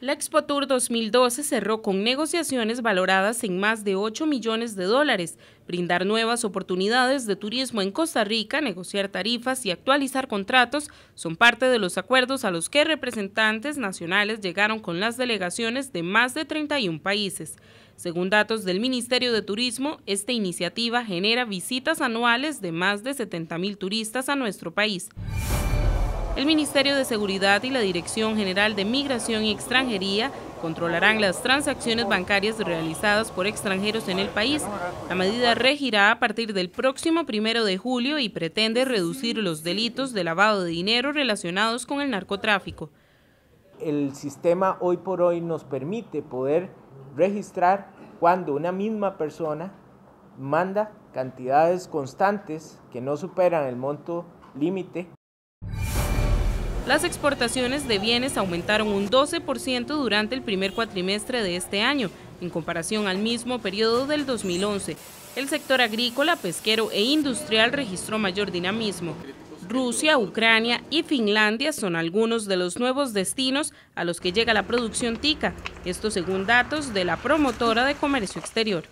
La Expo Tour 2012 cerró con negociaciones valoradas en más de 8 millones de dólares, brindar nuevas oportunidades de turismo en Costa Rica, negociar tarifas y actualizar contratos son parte de los acuerdos a los que representantes nacionales llegaron con las delegaciones de más de 31 países. Según datos del Ministerio de Turismo, esta iniciativa genera visitas anuales de más de 70 mil turistas a nuestro país el Ministerio de Seguridad y la Dirección General de Migración y Extranjería controlarán las transacciones bancarias realizadas por extranjeros en el país. La medida regirá a partir del próximo primero de julio y pretende reducir los delitos de lavado de dinero relacionados con el narcotráfico. El sistema hoy por hoy nos permite poder registrar cuando una misma persona manda cantidades constantes que no superan el monto límite las exportaciones de bienes aumentaron un 12% durante el primer cuatrimestre de este año, en comparación al mismo periodo del 2011. El sector agrícola, pesquero e industrial registró mayor dinamismo. Rusia, Ucrania y Finlandia son algunos de los nuevos destinos a los que llega la producción tica, esto según datos de la promotora de comercio exterior.